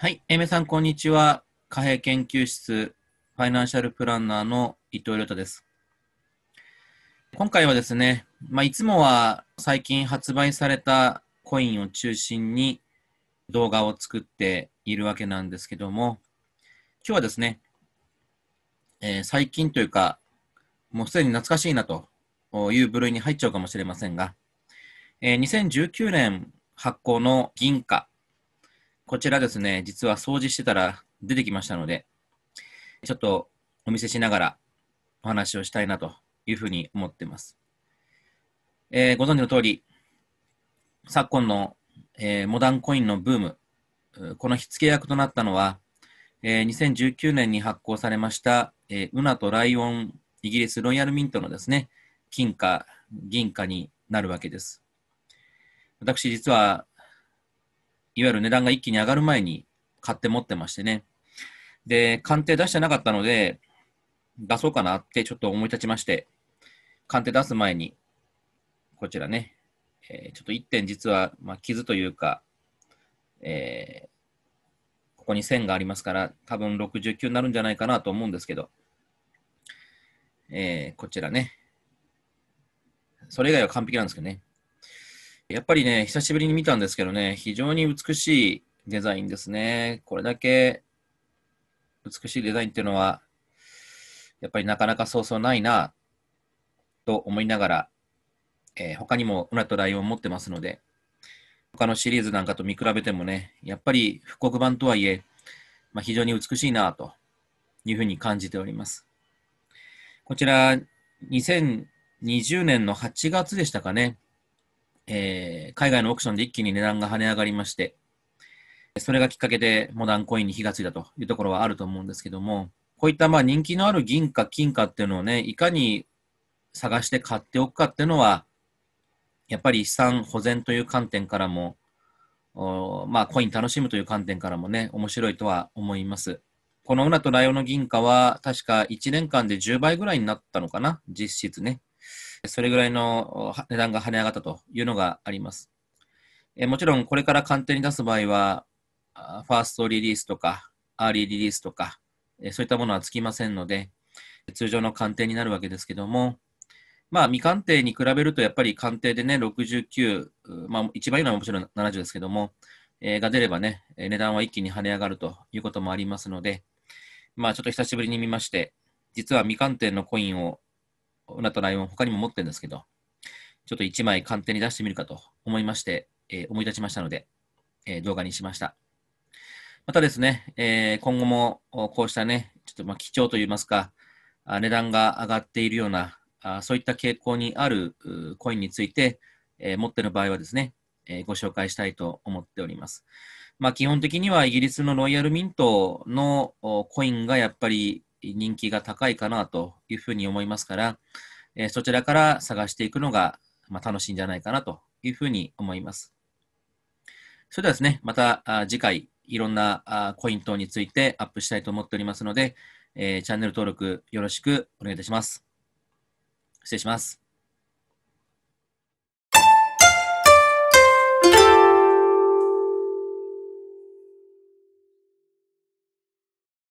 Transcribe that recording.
はい。えメさん、こんにちは。貨幣研究室、ファイナンシャルプランナーの伊藤亮太です。今回はですね、まあ、いつもは最近発売されたコインを中心に動画を作っているわけなんですけども、今日はですね、えー、最近というか、もうすでに懐かしいなという部類に入っちゃうかもしれませんが、えー、2019年発行の銀貨こちらですね、実は掃除してたら出てきましたので、ちょっとお見せしながらお話をしたいなというふうに思ってます。えー、ご存知の通り、昨今の、えー、モダンコインのブーム、この火付け役となったのは、えー、2019年に発行されました、えー、ウナとライオン、イギリスロイヤルミントのですね、金貨、銀貨になるわけです。私、実はいわゆる値段が一気に上がる前に買って持ってましてね。で、鑑定出してなかったので、出そうかなってちょっと思い立ちまして、鑑定出す前に、こちらね、えー、ちょっと1点実は、まあ、傷というか、えー、ここに線がありますから、多分69になるんじゃないかなと思うんですけど、えー、こちらね、それ以外は完璧なんですけどね。やっぱりね、久しぶりに見たんですけどね、非常に美しいデザインですね。これだけ美しいデザインっていうのは、やっぱりなかなかそうそうないな、と思いながら、えー、他にも裏とライオン持ってますので、他のシリーズなんかと見比べてもね、やっぱり復刻版とはいえ、まあ、非常に美しいなというふうに感じております。こちら、2020年の8月でしたかね。えー、海外のオークションで一気に値段が跳ね上がりまして、それがきっかけでモダンコインに火がついたというところはあると思うんですけども、こういったまあ人気のある銀貨、金貨っていうのをね、いかに探して買っておくかっていうのは、やっぱり資産保全という観点からも、まあ、コイン楽しむという観点からもね、面白いとは思います。このウナとライオンの銀貨は、確か1年間で10倍ぐらいになったのかな、実質ね。それぐらいの値段が跳ね上がったというのがあります。えもちろん、これから鑑定に出す場合は、ファーストリリースとか、アーリーリリースとか、えそういったものはつきませんので、通常の鑑定になるわけですけども、まあ、未鑑定に比べると、やっぱり鑑定でね、69、まあ、一番いいのはもちろん70ですけども、えー、が出ればね、値段は一気に跳ね上がるということもありますので、まあ、ちょっと久しぶりに見まして、実は未鑑定のコインを裏とライオン他にも持ってるんですけど、ちょっと1枚鑑定に出してみるかと思いまして、えー、思い立ちましたので、えー、動画にしました。またですね、えー、今後もこうしたね、ちょっとまあ貴重といいますか、値段が上がっているような、あそういった傾向にあるコインについて、えー、持っている場合はですね、えー、ご紹介したいと思っております。まあ、基本的にはイギリスのロイヤルミントのコインがやっぱり人気が高いかなというふうに思いますから、えー、そちらから探していくのが、まあ、楽しいんじゃないかなというふうに思います。それではですね、また次回いろんなポイントについてアップしたいと思っておりますので、えー、チャンネル登録よろしくお願いいたします。失礼します。